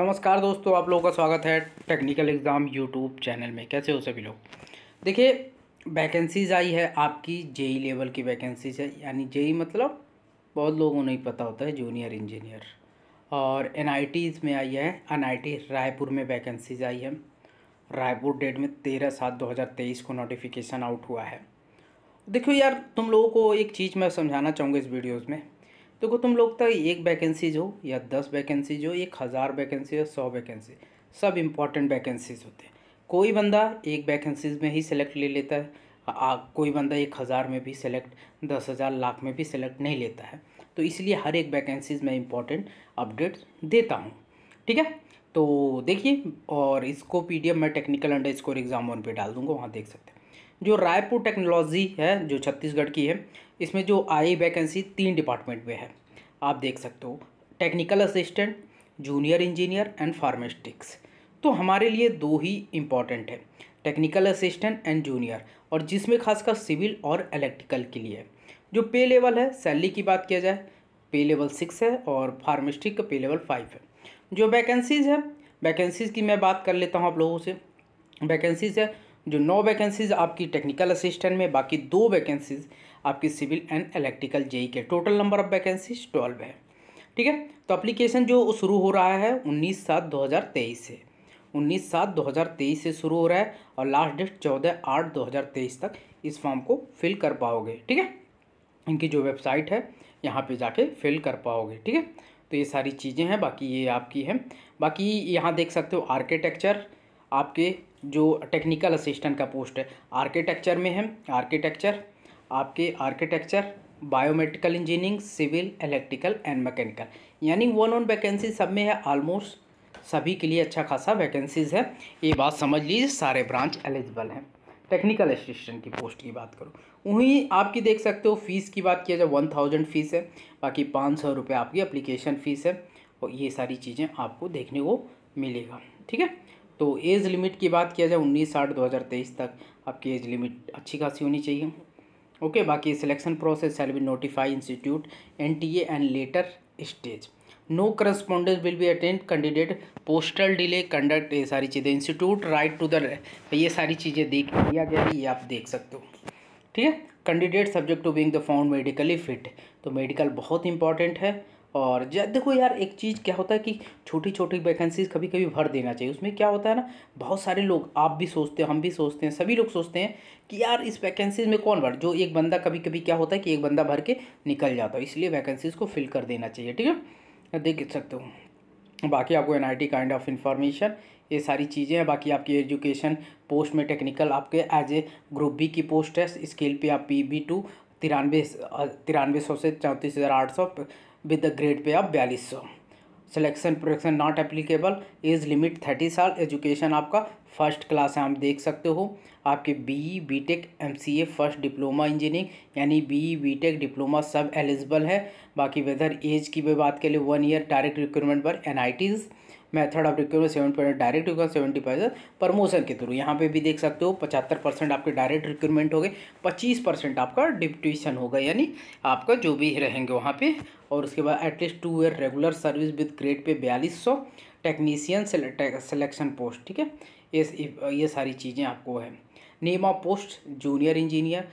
नमस्कार दोस्तों आप लोगों का स्वागत है टेक्निकल एग्ज़ाम यूट्यूब चैनल में कैसे हो सभी लोग देखिए वैकेंसीज आई है आपकी जेई लेवल की वैकेंसीज है यानी जेई मतलब बहुत लोगों नहीं पता होता है जूनियर इंजीनियर और एन में आई है एन रायपुर में वैकेंसीज आई है रायपुर डेट में तेरह सात दो हज़ार तेईस को नोटिफिकेशन आउट हुआ है देखो यार तुम लोगों को एक चीज़ मैं समझाना चाहूँगा इस वीडियोज़ में देखो तो तुम लोग तक तो एक वैकेंसीज हो या दस वैकेंसीज हो एक हज़ार वैकेंसी हो सौ वैकेंसी सब इम्पॉर्टेंट वैकेंसीज होते हैं कोई बंदा एक वैकेंसीज में ही सेलेक्ट ले लेता है आ, कोई बंदा एक हज़ार में भी सेलेक्ट दस हज़ार लाख में भी सेलेक्ट नहीं लेता है तो इसलिए हर एक वैकेंसीज में इम्पॉर्टेंट अपडेट देता हूँ ठीक है तो देखिए और इसको पी मैं technical underscore exam one पर डाल दूँगा वहाँ देख सकते हैं जो रायपुर टेक्नोलॉजी है जो छत्तीसगढ़ की है इसमें जो आई वैकेंसी तीन डिपार्टमेंट में है आप देख सकते हो technical assistant junior engineer and फार्मेस्टिक्स तो हमारे लिए दो ही इम्पॉर्टेंट है टेक्निकल असिस्टेंट एंड जूनियर और जिसमें खासकर सिविल और इलेक्ट्रिकल के लिए जो पे लेवल है सैलरी की बात किया जाए पे लेवल सिक्स है और फार्मेस्टिक का पे लेवल फाइव है जो वैकेंसीज़ है वैकेंसीज़ की मैं बात कर लेता हूँ आप लोगों से वैकेंसीज़ है जो नौ वैकेंसीज आपकी टेक्निकल असिस्टेंट में बाकी दो वैकेंसीज आपकी सिविल एंड इलेक्ट्रिकल जेई के total number of vacancies twelve है ठीक है तो अप्लीकेशन जो शुरू हो रहा है उन्नीस सात दो हज़ार तेईस से उन्नीस सात दो हज़ार तेईस से शुरू हो रहा है और लास्ट डेट चौदह आठ दो हज़ार तेईस तक इस फॉर्म को फिल कर पाओगे ठीक है इनकी जो वेबसाइट है यहाँ पे जाके फिल कर पाओगे ठीक है तो ये सारी चीज़ें हैं बाकी ये आपकी है बाकी यहाँ देख सकते हो आर्किटेक्चर आपके जो टेक्निकल असिस्टेंट का पोस्ट है आर्किटेक्चर में है आर्किटेक्चर आपके architecture biomedical engineering civil electrical and mechanical यानी वन ऑन वैकेंसी सब में है ऑलमोस्ट सभी के लिए अच्छा खासा वैकेंसीज है ये बात समझ लीजिए सारे ब्रांच एलिजिबल हैं टेक्निकल असिस्टेंट की पोस्ट की बात करो वहीं आपकी देख सकते हो फीस की बात किया जाए वन थाउजेंड फीस है बाकी पाँच सौ रुपये आपकी अप्लीकेशन फ़ीस है और ये सारी चीज़ें आपको देखने को मिलेगा ठीक है तो एज लिमिट की बात किया जाए उन्नीस आठ दो हज़ार तेईस तक आपकी एज लिमिट अच्छी खासी होनी चाहिए ओके बाकी selection process shall be notify institute N T A and later stage no correspondence will be attend candidate postal delay conduct ये सारी चीज़ें इंस्टीट्यूट राइट टू द ये सारी चीज़ें देख लिया गया ये आप देख सकते हो ठीक है candidate subject to being the found medically fit तो मेडिकल बहुत इंपॉर्टेंट है और देखो यार एक चीज़ क्या होता है कि छोटी छोटी वैकेंसीज कभी कभी भर देना चाहिए उसमें क्या होता है ना बहुत सारे लोग आप भी सोचते हैं हम भी सोचते हैं सभी लोग सोचते हैं कि यार इस वैकेंसीज में कौन भर जो एक बंदा कभी कभी क्या होता है कि एक बंदा भर के निकल जाता है इसलिए वैकेंसीज को फिल कर देना चाहिए ठीक है देख सकते हो बाकी आपको एन काइंड ऑफ इन्फॉर्मेशन ये सारी चीज़ें हैं बाकी आपकी एजुकेशन पोस्ट में टेक्निकल आपके एज ए ग्रुप बी की पोस्ट है स्केल पे आप पी बी टू तिरानवे तिरानवे सौ से चौंतीस हज़ार आठ सौ with the grade pay of बयालीस सौ selection production not applicable age limit thirty साल एजुकेशन आपका फर्स्ट क्लास है आप देख सकते हो आपके B B tech M C A first diploma engineering यानी बी बी टेक डिप्लोमा सब एलिजिबल है बाकी वेदर एज की भी बात के लिए वन ईयर डायरेक्ट रिक्रूटमेंट पर N I Ts method of recruitment seven percent direct recruit seventy percent promotion के थ्रू यहाँ पे भी देख सकते हो पचहत्तर परसेंट आपके डायरेक्ट रिक्रूटमेंट हो गए पच्चीस परसेंट आपका डिप्यूटेशन होगा यानी आपका जो भी रहेंगे वहाँ पे और उसके बाद at least two year regular service with grade pay बयालीस सौ टेक्नीसियन सिलेक्शन पोस्ट ठीक है ये ये सारी चीज़ें आपको है name of post junior engineer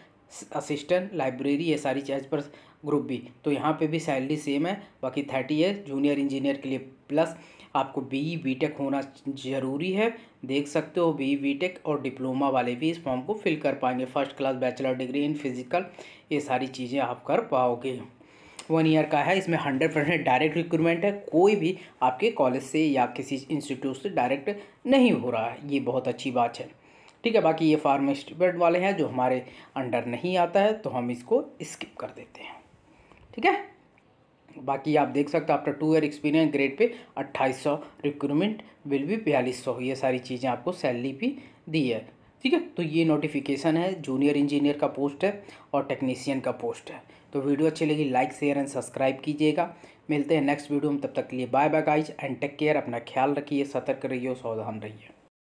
assistant library ये सारी चीज़ पर ग्रुप बी तो यहाँ पे भी सैलरी सेम है बाकी थर्टी ईयर जूनियर इंजीनियर के लिए प्लस आपको बी बी टेक होना ज़रूरी है देख सकते हो बी बी टेक और डिप्लोमा वाले भी इस फॉर्म को फिल कर पाएंगे first class bachelor degree in physical ये सारी चीज़ें आप कर पाओगे वन ईयर का है इसमें हंड्रेड परसेंट डायरेक्ट रिक्रूटमेंट है कोई भी आपके कॉलेज से या किसी इंस्टीट्यूट से डायरेक्ट नहीं हो रहा है ये बहुत अच्छी बात है ठीक है बाकी ये फार्मेस्टिपेट वाले हैं जो हमारे अंडर नहीं आता है तो हम इसको स्किप कर देते हैं ठीक है बाकी आप देख सकते हो after two year experience grade pay अट्ठाईस सौ रिक्रूटमेंट बिल भी बयालीस सौ ये सारी चीज़ें आपको सैलरी भी दी है ठीक है तो ये नोटिफिकेशन है जूनियर इंजीनियर का पोस्ट है और टेक्नीशियन का पोस्ट है तो वीडियो अच्छी लगी लाइक शेयर एंड सब्सक्राइब कीजिएगा मिलते हैं नेक्स्ट वीडियो में तब तक के लिए bye bye guys and take care अपना ख्याल रखिए सतर्क रहिए सावधान रहिए